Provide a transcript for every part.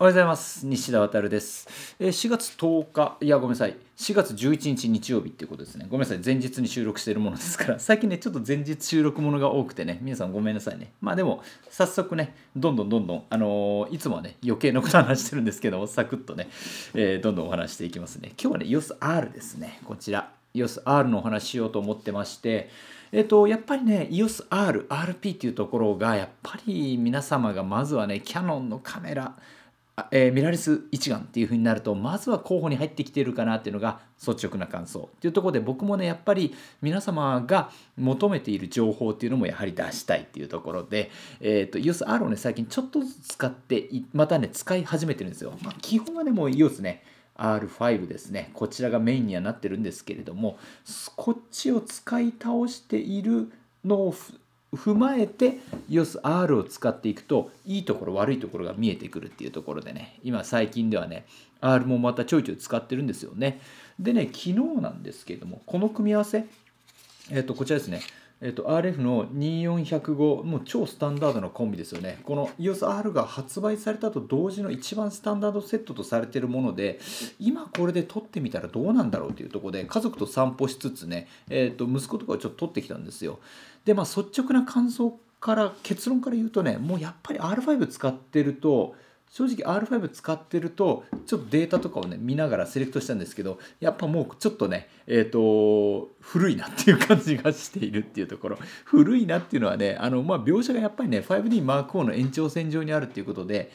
おはようございます。西田渉です。え4月10日、いや、ごめんなさい。4月11日日曜日っていうことですね。ごめんなさい。前日に収録しているものですから、最近ね、ちょっと前日収録ものが多くてね、皆さんごめんなさいね。まあでも、早速ね、どんどんどんどん、あのー、いつもはね、余計なこと話してるんですけども、サクッとね、えー、どんどんお話していきますね。今日はね、o s R ですね。こちら。o s R のお話しようと思ってまして、えっと、やっぱりね EOSR、RP っていうところがやっぱり皆様がまずはねキヤノンのカメラえー、メラリス一眼っていう風になるとまずは候補に入ってきてるかなっていうのが率直な感想っていうところで僕もねやっぱり皆様が求めている情報っていうのもやはり出したいっていうところで、えーと、と EOSR をね最近ちょっとずつ使ってまたね使い始めてるんですよ、まあ、基本はねもう EOS ね R5 ですねこちらがメインにはなってるんですけれどもこっちを使い倒しているのを踏まえて EOSR を使っていくといいところ悪いところが見えてくるっていうところでね今最近ではね R もまたちょいちょい使ってるんですよねでね昨日なんですけれどもこの組み合わせえっ、とこちらですねえっと、RF の2 4 0 5もう超スタンダードのコンビですよねこの EOSR が発売されたと同時の一番スタンダードセットとされているもので今これで撮ってみたらどうなんだろうというところで家族と散歩しつつね、えっと、息子とかをちょっと撮ってきたんですよでまあ率直な感想から結論から言うとねもうやっぱり R5 使ってると正直 R5 使ってるとちょっとデータとかをね見ながらセレクトしたんですけどやっぱもうちょっとねえっ、ー、と古いなっていう感じがしているっていうところ古いなっていうのはねあのまあ描写がやっぱりね 5DMark4 の延長線上にあるっていうことで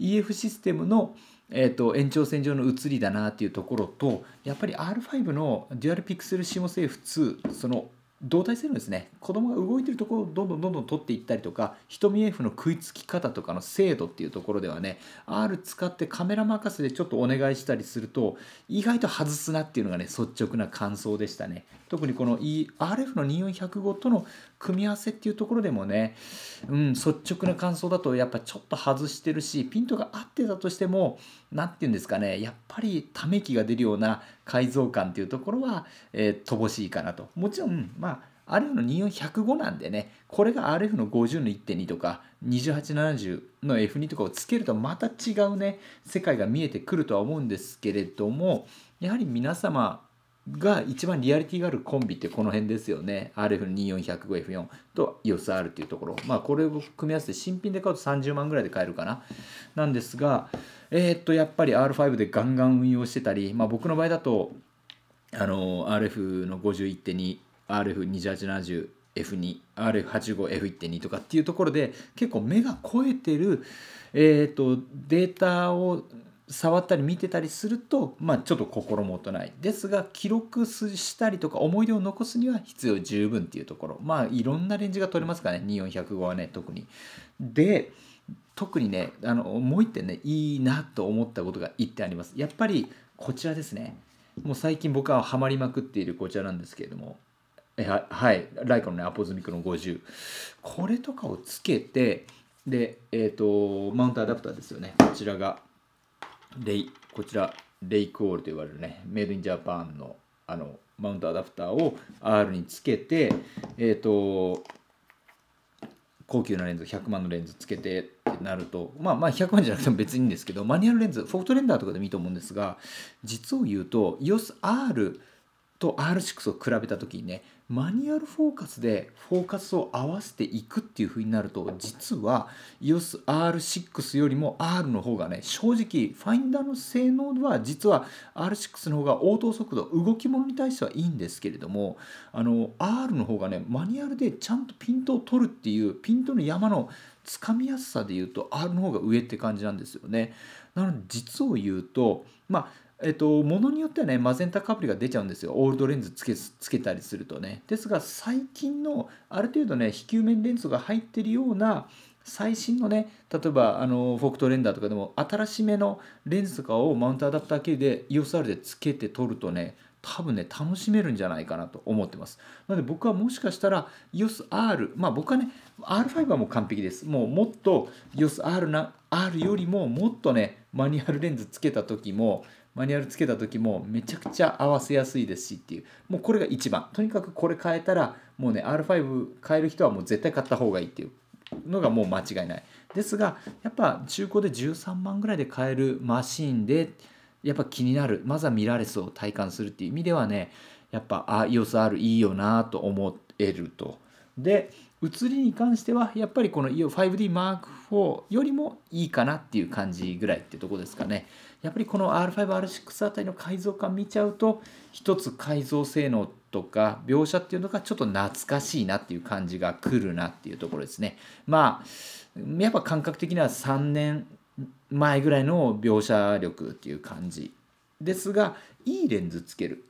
EF システムのえと、延長線上の移りだなっていうところとやっぱり R5 のデュアルピクセルシモセーフ2その動体性のですね子供が動いてるところをどんどんどんどん取っていったりとか瞳 F の食いつき方とかの精度っていうところではね R 使ってカメラ任せでちょっとお願いしたりすると意外と外すなっていうのがね率直な感想でしたね特にこの、e、RF の24105との組み合わせっていうところでもね、うん、率直な感想だとやっぱちょっと外してるしピントが合ってたとしても何て言うんですかねやっぱりため息が出るような解像感っていうところは、えー、乏しいかなと。もちろん、まあ、RF の24105なんでね、これが RF の50の1.2とか、2870の F2 とかをつけるとまた違うね、世界が見えてくるとは思うんですけれども、やはり皆様、が一番リアリティがあるコンビってこの辺ですよね RF24105F4 と EOSR っていうところまあこれを組み合わせて新品で買うと30万ぐらいで買えるかななんですがえー、っとやっぱり R5 でガンガン運用してたりまあ僕の場合だとあの RF の 51.2RF2870 F2、R85、F1.2 とかっていうところで結構目が超えてる、えーとデータを触ったり見てたりすると、まあ、ちょっと心もとないですが記録したりとか思い出を残すには必要十分っていうところまあいろんなレンジが取れますからね2405はね特に。で特にねあのもう一点ねいいなと思ったことが1点ありますやっぱりこちらですねもう最近僕はハマりまくっているこちらなんですけれどもははいライカのねアポズミクロン50これとかをつけてでえっ、ー、とマウントアダプターですよねこちらがレイ、こちら、レイクオールと呼ばれるね、メイドインジャパンのあのマウントアダプターを R につけて、えっ、ー、と、高級なレンズ、100万のレンズつけてってなると、まあまあ100万じゃなくても別にいいんですけど、マニュアルレンズ、フォートレンダーとかでもいいと思うんですが、実を言うと EOSR と R6 を比べた時にね、マニュアルフォーカスでフォーカスを合わせていくっていう風になると実は EOSR6 よりも R の方がね正直ファインダーの性能は実は R6 の方が応答速度動き物に対してはいいんですけれどもあの R の方がねマニュアルでちゃんとピントを取るっていうピントの山のつかみやすさで言うと R の方が上って感じなんですよね。なので実を言うとまあえっと、ものによってはね、マゼンタカプリが出ちゃうんですよ。オールドレンズつけつけたりするとね。ですが、最近の、ある程度ね、非球面レンズが入ってるような、最新のね、例えば、あの、フォクトレンダーとかでも、新しめのレンズとかをマウントアダプター系で EOSR でつけて撮るとね、多分ね、楽しめるんじゃないかなと思ってます。なので僕はもしかしたら EOSR、まあ僕はね、R5 はもう完璧です。もうもっと EOSR な、R よりももっとね、マニュアルレンズつけた時も、マニュアルつけた時もめちゃくちゃ合わせやすいですしっていうもうこれが一番とにかくこれ変えたらもうね R5 変える人はもう絶対買った方がいいっていうのがもう間違いないですがやっぱ中古で13万ぐらいで買えるマシンでやっぱ気になるまずはミラーレスを体感するっていう意味ではねやっぱあ EOSR いいよなと思えるとで写りに関してはやっぱりこの 5DM4 よりもいいかなっていう感じぐらいってとこですかねやっぱりこの R5R6 あたりの改造感見ちゃうと一つ改造性能とか描写っていうのがちょっと懐かしいなっていう感じが来るなっていうところですねまあやっぱ感覚的には3年前ぐらいの描写力っていう感じですがいいレンズつける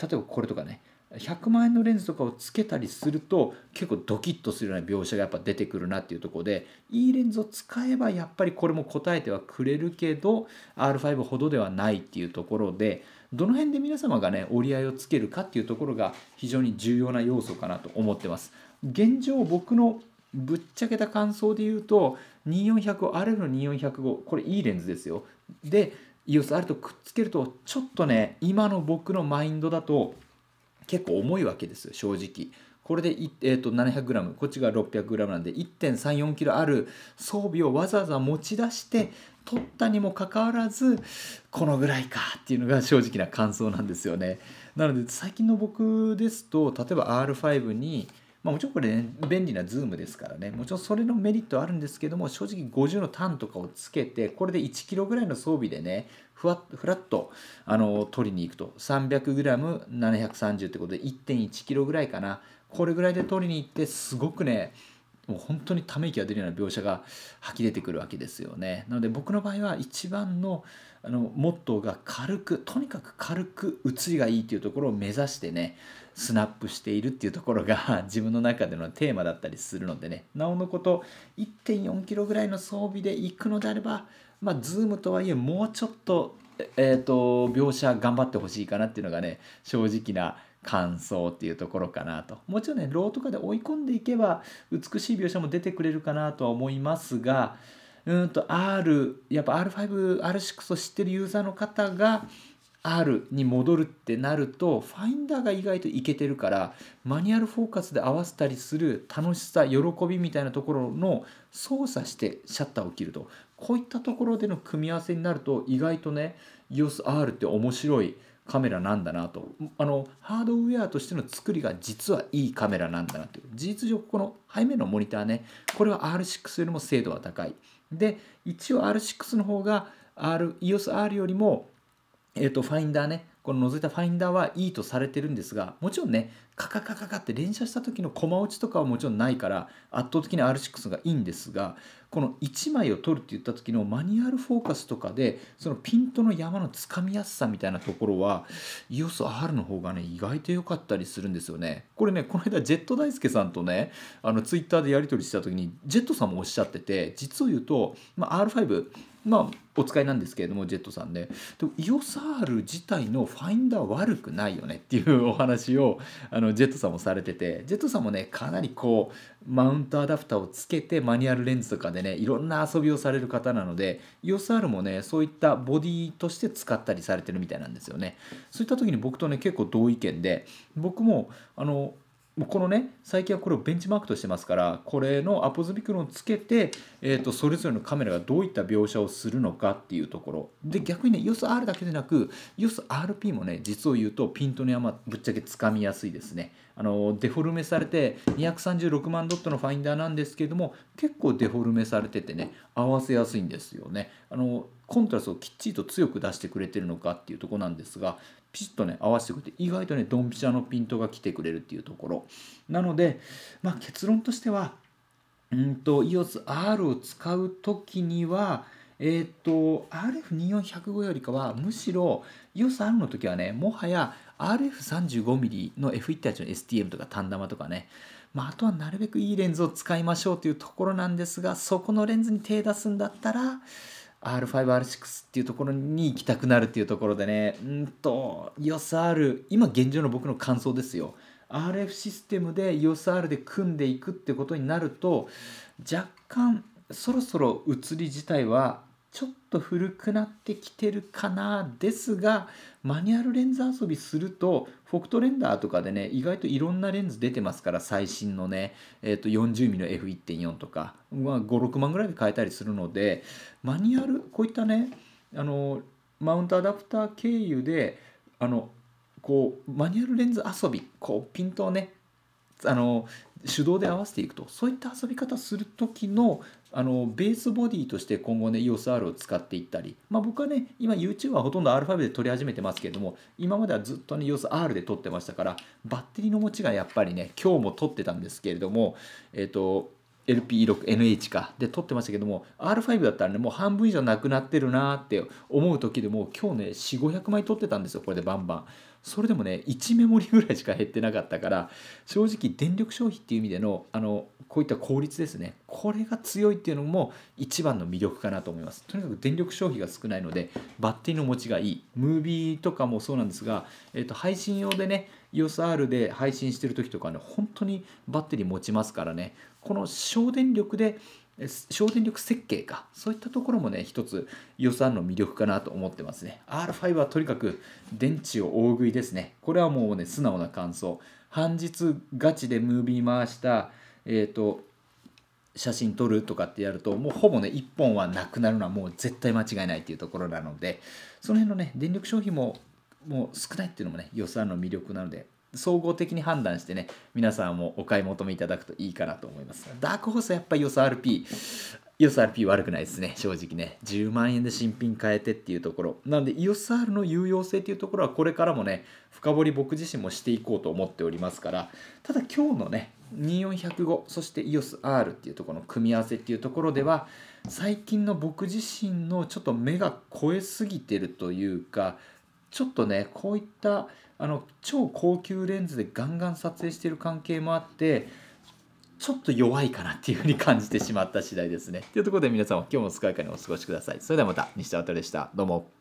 例えばこれとかね100万円のレンズとかをつけたりすると結構ドキッとするような描写がやっぱ出てくるなっていうとこでいいレンズを使えばやっぱりこれも答えてはくれるけど R5 ほどではないっていうところでどの辺で皆様がね折り合いをつけるかっていうところが非常に重要な要素かなと思ってます。現状僕のぶっちゃけた感想で言うと2400を RF の2405これいいレンズですよ。で EOS R とくっつけるとちょっとね今の僕のマインドだと結構重いわけです正直。これで、えーと、700g こっちが 600g なんで 1.34kg ある装備をわざわざ持ち出して取ったにもかかわらずこのぐらいかっていうのが正直な感想なんですよね。なので最近の僕ですと例えば R5 にまあ、もちろんこれ、ね、便利なズームですからね、もちろんそれのメリットあるんですけども、正直50のタンとかをつけて、これで1キロぐらいの装備でね、ふわふらっとあの取りに行くと、300g730 ってことで1.1キロぐらいかな、これぐらいで取りに行って、すごくね、もう本当にため息が出るような描写が吐き出てくるわけですよね。なので僕の場合は一番のあのモットーが軽くとにかく軽く写りがいいというところを目指してねスナップしているっていうところが 自分の中でのテーマだったりするのでねなおのこと1.4 k g ぐらいの装備で行くのであればまあズームとはいえもうちょっとえーと、と描写頑張ってほしいかなっていうのがね正直な感想っていうところかなともちろんねローとかで追い込んでいけば美しい描写も出てくれるかなとは思いますがうんと R やっぱ R5R6 を知ってるユーザーの方が R に戻るってなるとファインダーが意外といけてるからマニュアルフォーカスで合わせたりする楽しさ喜びみたいなところの操作してシャッターを切るとこういったところでの組み合わせになると意外とね EOSR って面白いカメラなんだなとあのハードウェアとしての作りが実はいいカメラなんだなという事実上この背面のモニターねこれは R6 よりも精度は高いで一応 R6 の方が EOSR よりもえっ、ー、と、ファインダーね、この覗いたファインダーはいいとされてるんですが、もちろんね、カカカカカって連射した時の駒落ちとかはもちろんないから、圧倒的に R6 がいいんですが、この1枚を取るって言った時のマニュアルフォーカスとかで、そのピントの山のつかみやすさみたいなところは、EOSR の方がね、意外と良かったりするんですよね。これね、この間、ジェット大輔さんとね、あの、ツイッターでやり取りした時に、ジェットさんもおっしゃってて、実を言うと、まあ、R5、まあ、お使いなんですけれどもジェットさんねでもイオサール自体のファインダー悪くないよねっていうお話をあのジェットさんもされててジェットさんもねかなりこうマウントアダプターをつけてマニュアルレンズとかでねいろんな遊びをされる方なのでイオサールもねそういったボディとして使ったりされてるみたいなんですよねそういった時に僕とね結構同意見で僕もあのもうこのね最近はこれをベンチマークとしてますからこれのアポズミクロンつけて、えー、とそれぞれのカメラがどういった描写をするのかっていうところで逆にね e o s r だけでなく e o s r p もね実を言うとピントの山ぶっちゃけつかみやすいですねあのデフォルメされて236万ドットのファインダーなんですけれども結構デフォルメされててね合わせやすいんですよねあのコントラストをきっちりと強く出してくれてるのかっていうとこなんですがピシッとね合わせてくれて意外とねドンピシャのピントが来てくれるっていうところなので、まあ、結論としてはうんと EOSR を使う時にはえっ、と RF24105 よりかはむしろ EOSR の時はねもはや RF35mm の F1.8 の STM とか単玉とかねまあ、あとはなるべくいいレンズを使いましょうというところなんですがそこのレンズに手出すんだったら R5R6 っていうところに行きたくなるっていうところでねうんと EOSR 今現状の僕の感想ですよ RF システムで EOSR で組んでいくってことになると若干そろそろ写り自体はと古くなってきてるかなですがマニュアルレンズ遊びするとフォクトレンダーとかでね意外といろんなレンズ出てますから最新のね、えー、と 40mm の F1.4 とか、まあ、56万ぐらいで買えたりするのでマニュアルこういったねあのマウントアダプター経由であのこうマニュアルレンズ遊びこうピントをねあの手動で合わせていくとそういった遊び方する時のあのベースボディとして今後ね EOSR を使っていったり、まあ、僕はね今 YouTube はほとんど R5 で撮り始めてますけれども今まではずっとね EOSR で撮ってましたからバッテリーの持ちがやっぱりね今日も撮ってたんですけれどもえっ、ー、と LP6NH かで撮ってましたけども R5 だったらねもう半分以上なくなってるなって思う時でも今日ね4500枚撮ってたんですよこれでバンバンそれでもね1メモリぐらいしか減ってなかったから正直電力消費っていう意味でのあのこういった効率ですねこれが強いっていうのも一番の魅力かなと思いますとにかく電力消費が少ないのでバッテリーの持ちがいいムービーとかもそうなんですが、えー、と配信用でね EOSR で配信してる時とかね本当にバッテリー持ちますからねこの省電力で省電力設計かそういったところもね一つ予算の魅力かなと思ってますね R5 はとにかく電池を大食いですねこれはもうね素直な感想半日ガチでムービー回したえっ、ー、と写真撮るとかってやるともうほぼね1本はなくなるのはもう絶対間違いないっていうところなのでその辺のね電力消費ももう少ないっていうのもね予算の魅力なので総合的に判断してね皆さんもお買い求めいただくといいかなと思いますダークホースはやっぱり予算 RP 予算 RP 悪くないですね正直ね10万円で新品買えてっていうところなので EOSR の有用性っていうところはこれからもね深掘り僕自身もしていこうと思っておりますからただ今日のね2 4 0 5そして EOSR っていうところの組み合わせっていうところでは最近の僕自身のちょっと目が超えすぎてるというかちょっとねこういったあの超高級レンズでガンガン撮影してる関係もあってちょっと弱いかなっていうふうに感じてしまった次第ですね。というところで皆様今日も健やかにお過ごしください。それではまた西田渡でした。どうも。